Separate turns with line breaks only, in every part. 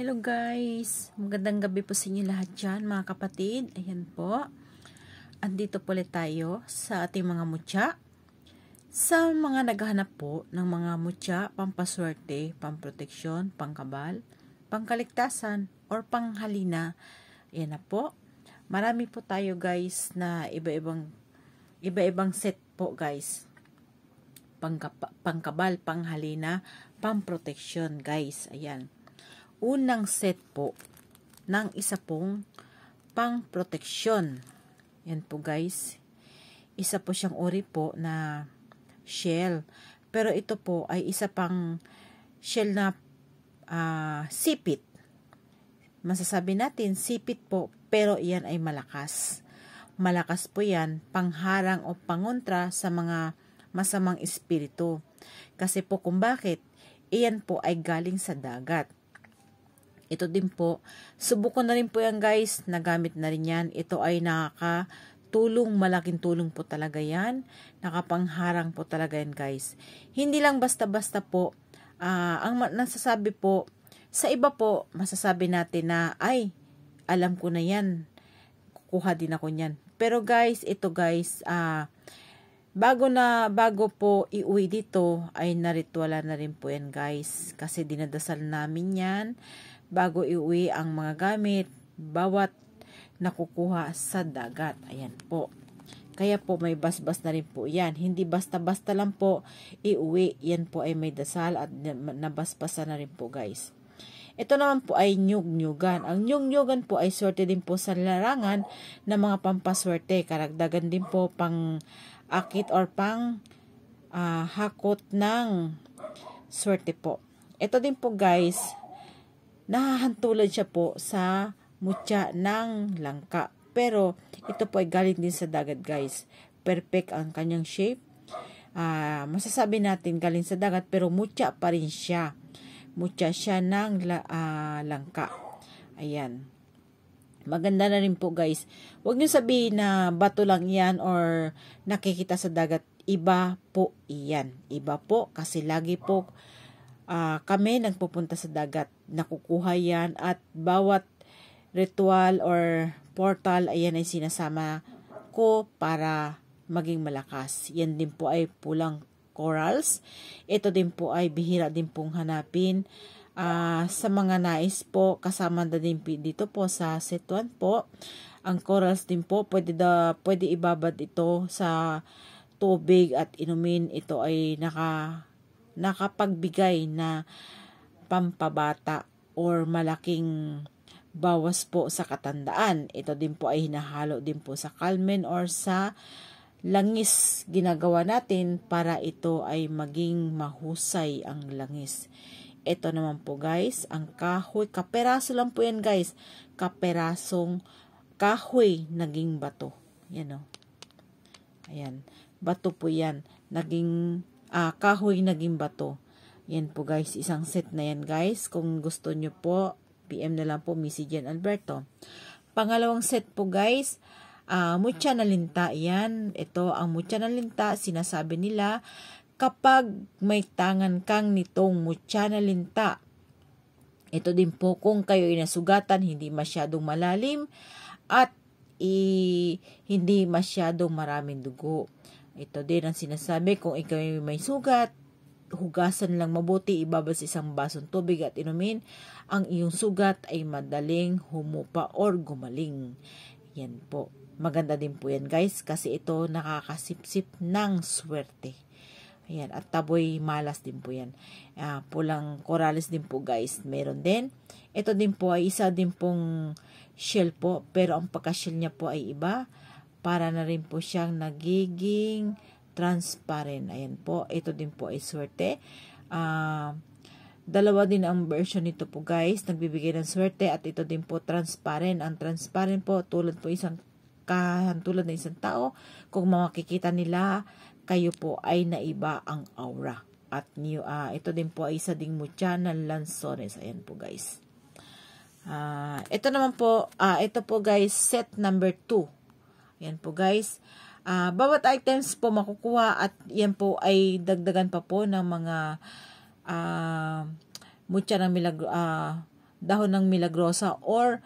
Hello guys! Magandang gabi po sa inyo lahat dyan mga kapatid. Ayan po. Andito po ulit tayo sa ating mga mutya. Sa mga naghahanap po ng mga mutya, pampaswerte, pamproteksyon, pangkabal, pangkaligtasan, or panghalina. Ayan na po. Marami po tayo guys na iba-ibang iba-ibang set po guys. Pangka, pangkabal, panghalina, pamproteksyon guys. Ayan unang set po ng isa pong pangproteksyon. Yan po guys. Isa po siyang uri po na shell. Pero ito po ay isa pang shell na uh, sipit. Masasabi natin sipit po pero iyan ay malakas. Malakas po yan pangharang o pangontra sa mga masamang espiritu. Kasi po kung bakit, iyan po ay galing sa dagat ito din po, subukan na rin po yan guys, nagamit na rin yan. Ito ay nakakatulong, malaking tulong po talaga yan. Nakapangharang po talaga yan guys. Hindi lang basta-basta po, uh, ang nasasabi po, sa iba po, masasabi natin na, ay, alam ko na yan. Kukuha din ako niyan. Pero guys, ito guys, ah, uh, bago na bago po iuwi dito ay naritwala na rin po yan guys kasi dinadasal namin yan bago iuwi ang mga gamit bawat nakukuha sa dagat. Ayan po. Kaya po may basbas na rin po yan. Hindi basta-basta lang po iuwi. Yan po ay may dasal at nabaspasan na rin po guys. Ito naman po ay nyug-nyugan. Ang nyug-nyugan po ay swerte din po sa larangan ng mga pampaswerte. Karagdagan din po pang akit or pang uh, hakot ng swerte po. Ito din po guys, nahahantulad siya po sa mutya ng langka. Pero ito po ay galing din sa dagat guys. Perfect ang kanyang shape. Uh, masasabi natin galing sa dagat pero mutya pa rin siya. Mutya siya ng la, uh, langka. Ayan. Maganda na rin po guys. Huwag niyo sabihin na bato lang yan or nakikita sa dagat. Iba po iyan. Iba po kasi lagi po uh, kami nagpupunta sa dagat. Nakukuha yan at bawat ritual or portal, ayan ay sinasama ko para maging malakas. Yan din po ay pulang corals. Ito din po ay bihira din pong hanapin uh, sa mga nais po. Kasama na din dito po sa setuan po. Ang corals din po, pwede, da, pwede ibabad ito sa tubig at inumin. Ito ay naka nakapagbigay na pampabata or malaking bawas po sa katandaan. Ito din po ay hinahalo din po sa kalmen or sa langis ginagawa natin para ito ay maging mahusay ang langis. Ito naman po guys, ang kahoy. Kaperaso lang po yan guys. Kaperasong kahoy naging bato. Yan o. Oh. Ayan. Bato po yan. Naging uh, kahoy naging bato. Yan po guys, isang set na yan guys. Kung gusto nyo po, PM na lang po Missy Jen Alberto. Pangalawang set po guys, uh, ah, mutya na linta yan. Ito ang mutya na linta, sinasabi nila kapag may tangan kang nitong mutya na linta. Ito din po kung kayo ay nasugatan, hindi masyadong malalim at i, hindi masyadong maraming dugo. Ito din ang sinasabi kung ikaw ay may sugat, hugasan lang mabuti, ibabas isang basong tubig at inumin, ang iyong sugat ay madaling humupa or gumaling. Yan po. Maganda din po yan guys kasi ito nakakasipsip ng swerte. Ayan, at taboy malas din po yan. Uh, pulang corales din po guys. Meron din. Ito din po ay isa din pong shell po pero ang pagka-shell niya po ay iba para na rin po siyang nagiging transparent. Ayan po, ito din po ay swerte. Uh, dalawa din ang version nito po guys, nagbibigay ng swerte at ito din po transparent. Ang transparent po, tulad po isang kahantulad ng isang tao, kung makikita nila, kayo po ay naiba ang aura. At new, uh, ito din po ay isa ding mutya ng lansones. Ayan po guys. Uh, ito naman po, uh, ito po guys, set number 2. Yan po guys. Uh, bawat items po makukuha at yan po ay dagdagan pa po ng mga uh, mucha ng milag uh, ah, dahon ng milagrosa or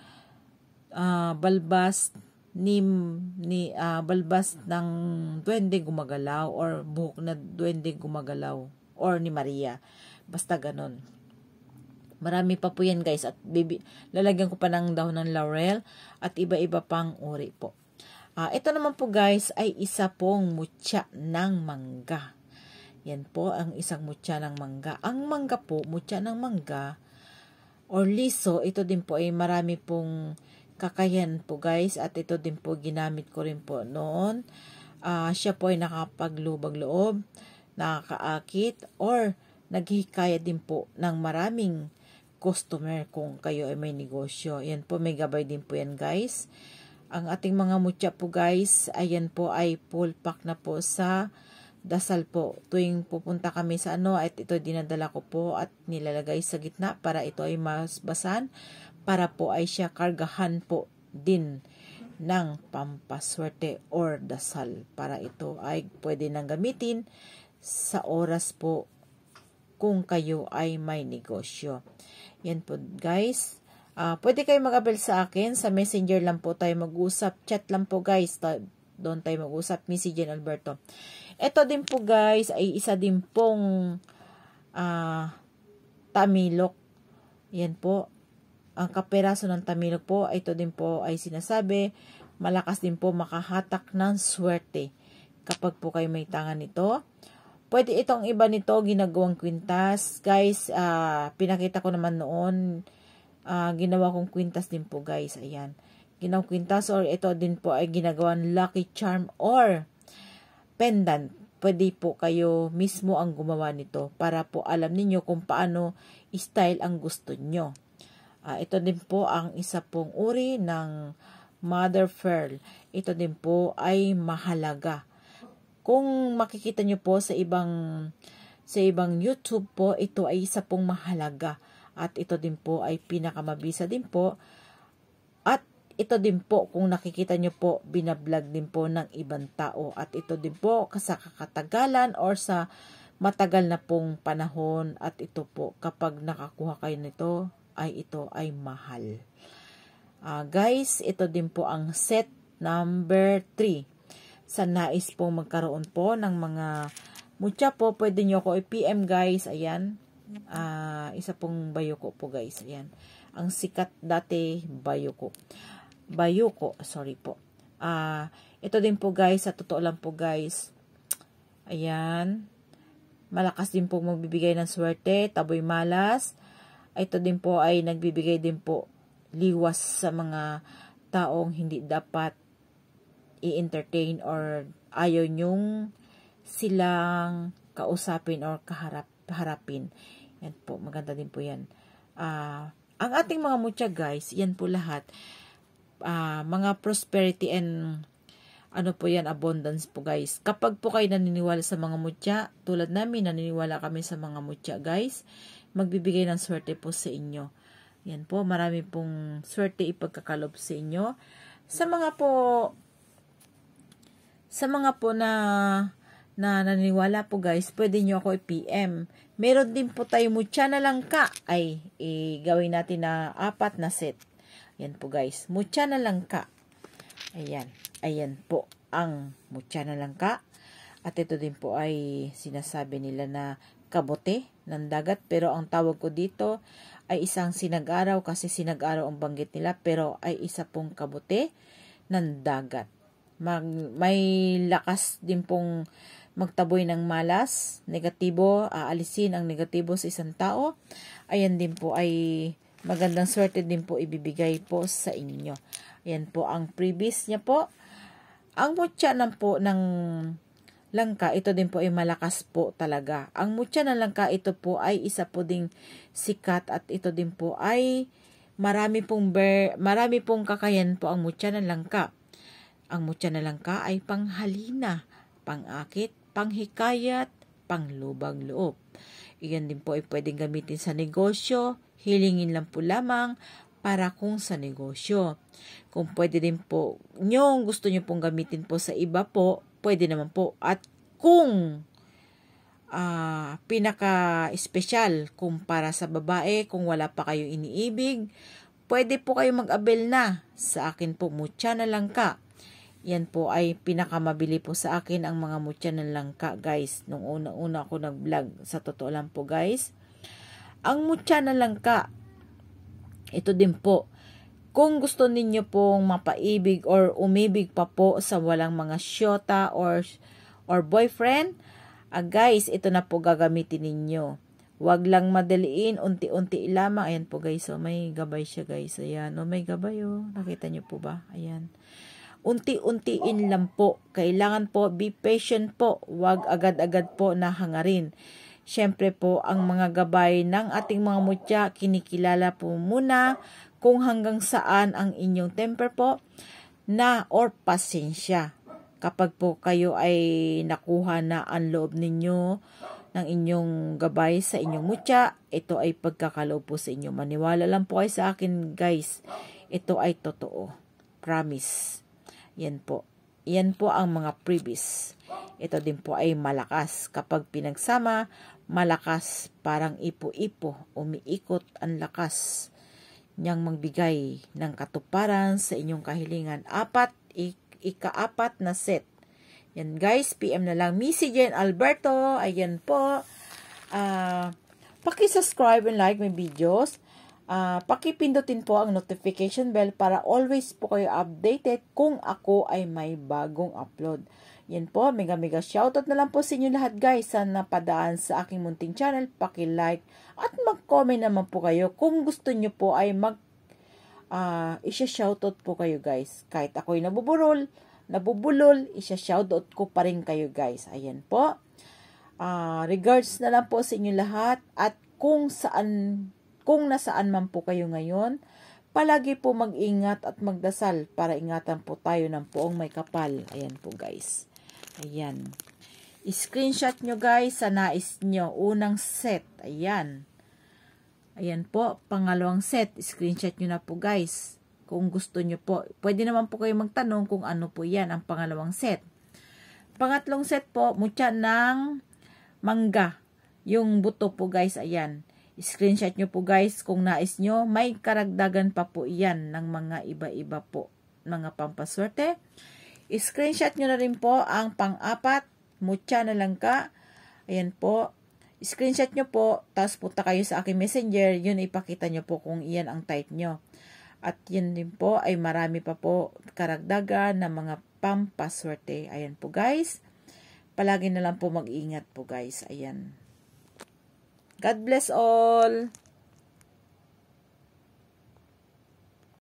uh, balbas ni, ni uh, balbas ng duwende gumagalaw or buhok na duwende gumagalaw or ni Maria. Basta ganun. Marami pa po yan guys at baby, lalagyan ko pa ng dahon ng laurel at iba-iba pang uri po. Uh, ito naman po guys ay isa pong mutya ng mangga. Yan po ang isang mutya ng mangga. Ang mangga po, mutya ng mangga or liso, ito din po ay marami pong kakayan po guys at ito din po ginamit ko rin po noon. Uh, siya po ay nakapaglubag loob, nakakaakit or naghihikaya din po ng maraming customer kung kayo ay may negosyo. Yan po, may gabay din po yan guys. Ang ating mga mutya po guys, ayan po ay full pack na po sa dasal po. Tuwing pupunta kami sa ano, at ito dinadala ko po at nilalagay sa gitna para ito ay masbasan para po ay siya kargahan po din ng pampaswerte or dasal para ito ay pwede nang gamitin sa oras po kung kayo ay may negosyo. Yan po guys. Uh, pwede kayo mag-abel sa akin. Sa messenger lang po tayo mag-usap. Chat lang po guys. Ta- doon tayo mag-usap. Missy Jen Alberto. Ito din po guys ay isa din pong uh, tamilok. Yan po. Ang kaperaso ng tamilok po, ito din po ay sinasabi, malakas din po makahatak ng swerte. Kapag po kayo may tangan nito, pwede itong iba nito ginagawang kwintas. Guys, uh, pinakita ko naman noon, uh, ginawa kong kwintas din po guys. Ayan. Ginawa kwintas or ito din po ay ginagawang lucky charm or pendant. Pwede po kayo mismo ang gumawa nito para po alam ninyo kung paano style ang gusto nyo. Uh, ito din po ang isa pong uri ng mother pearl. Ito din po ay mahalaga. Kung makikita nyo po sa ibang sa ibang YouTube po, ito ay isa pong mahalaga at ito din po ay pinakamabisa din po. At ito din po kung nakikita nyo po binablog din po ng ibang tao at ito din po sa kakatagalan or sa matagal na pong panahon at ito po kapag nakakuha kayo nito ay ito ay mahal. Uh, guys, ito din po ang set number 3. Sa nais pong magkaroon po ng mga mucha po, pwede nyo ako i-PM guys. Ayan uh, isa pong bayuko po guys. Ayan. Ang sikat dati, bayuko. Bayuko, sorry po. Uh, ito din po guys, sa totoo lang po guys. Ayan. Malakas din po magbibigay ng swerte, taboy malas. Ito din po ay nagbibigay din po liwas sa mga taong hindi dapat i-entertain or ayaw nyong silang kausapin or kaharap, harapin. Yan po, maganda din po yan. Uh, ang ating mga mutya guys, yan po lahat. Uh, mga prosperity and ano po yan, abundance po guys. Kapag po kayo naniniwala sa mga mutya, tulad namin, naniniwala kami sa mga mutya guys, magbibigay ng swerte po sa inyo. Yan po, marami pong swerte ipagkakalob sa inyo. Sa mga po, sa mga po na na naniwala po guys, pwede nyo ako i-PM. Meron din po tayo mucha na langka. Ay, eh, gawin natin na apat na set. Ayan po guys, mucha na langka. Ayan, ayan po ang mucha na langka. At ito din po ay sinasabi nila na kabote ng dagat. Pero ang tawag ko dito ay isang sinag-araw kasi sinag-araw ang banggit nila. Pero ay isa pong kabote ng dagat. Mag, may lakas din pong magtaboy ng malas, negatibo, aalisin ang negatibo sa isang tao. Ayan din po ay magandang swerte din po ibibigay po sa inyo. Ayan po ang previous niya po. Ang mutya ng po ng langka, ito din po ay malakas po talaga. Ang mutya ng langka, ito po ay isa po ding sikat at ito din po ay marami pong, ber, marami pong kakayan po ang mutya ng langka. Ang mutya ng langka ay panghalina, pangakit, panghikayat, panglubang loob. Iyan din po ay pwedeng gamitin sa negosyo, hilingin lang po lamang para kung sa negosyo. Kung pwede din po, yung gusto nyo pong gamitin po sa iba po, pwede naman po. At kung uh, pinaka-espesyal, kung para sa babae, kung wala pa kayong iniibig, pwede po kayo mag-abel na. Sa akin po, mutya na lang ka. Yan po ay pinakamabili po sa akin ang mga mutya ng langka guys. Nung una-una ako nag-vlog, sa totoo lang po guys. Ang mutya ng langka, ito din po. Kung gusto ninyo pong mapaibig or umibig pa po sa walang mga syota or, or boyfriend, uh, guys, ito na po gagamitin ninyo. Huwag lang madaliin, unti-unti lamang. Ayan po guys, so oh, may gabay siya guys. Ayan, oh, may gabay oh. Nakita nyo po ba? Ayan unti-untiin lang po. Kailangan po, be patient po. Huwag agad-agad po na hangarin. Siyempre po, ang mga gabay ng ating mga mutya, kinikilala po muna kung hanggang saan ang inyong temper po na or pasensya. Kapag po kayo ay nakuha na ang loob ninyo ng inyong gabay sa inyong mutya, ito ay pagkakaloob po sa inyo. Maniwala lang po ay sa akin guys, ito ay totoo. Promise. Yan po. Yan po ang mga previous. Ito din po ay malakas. Kapag pinagsama, malakas. Parang ipo-ipo, umiikot ang lakas niyang magbigay ng katuparan sa inyong kahilingan. Apat, ika-apat na set. Yan guys, PM na lang. Missy Jen Alberto, ayan po. Uh, Paki-subscribe and like my videos. Uh, pakipindutin po ang notification bell para always po kayo updated kung ako ay may bagong upload. Yan po, mega mega shoutout na lang po sa inyo lahat guys. Sana napadaan sa aking munting channel, paki-like at mag-comment naman po kayo kung gusto nyo po ay mag uh, ah, isya-shoutout po kayo guys. Kahit ako'y nabuburol, nabubulol, isya-shoutout ko pa rin kayo guys. Ayan po. Uh, regards na lang po sa inyo lahat at kung saan kung nasaan man po kayo ngayon, palagi po mag-ingat at magdasal para ingatan po tayo ng poong may kapal. Ayan po guys. Ayan. Screenshot nyo guys sa nais nyo. Unang set. Ayan. Ayan po. Pangalawang set. Screenshot nyo na po guys. Kung gusto nyo po. Pwede naman po kayo magtanong kung ano po yan ang pangalawang set. Pangatlong set po, mutya ng mangga. Yung buto po guys, ayan. Screenshot nyo po guys kung nais nyo. May karagdagan pa po iyan ng mga iba-iba po mga pampaswerte. Screenshot nyo na rin po ang pang-apat. Mutya na lang ka. Ayan po. Screenshot nyo po. Tapos punta kayo sa aking messenger. Yun ipakita nyo po kung iyan ang type nyo. At yun din po ay marami pa po karagdagan ng mga pampaswerte. Ayan po guys. Palagi na lang po mag-ingat po guys. Ayan. God bless all.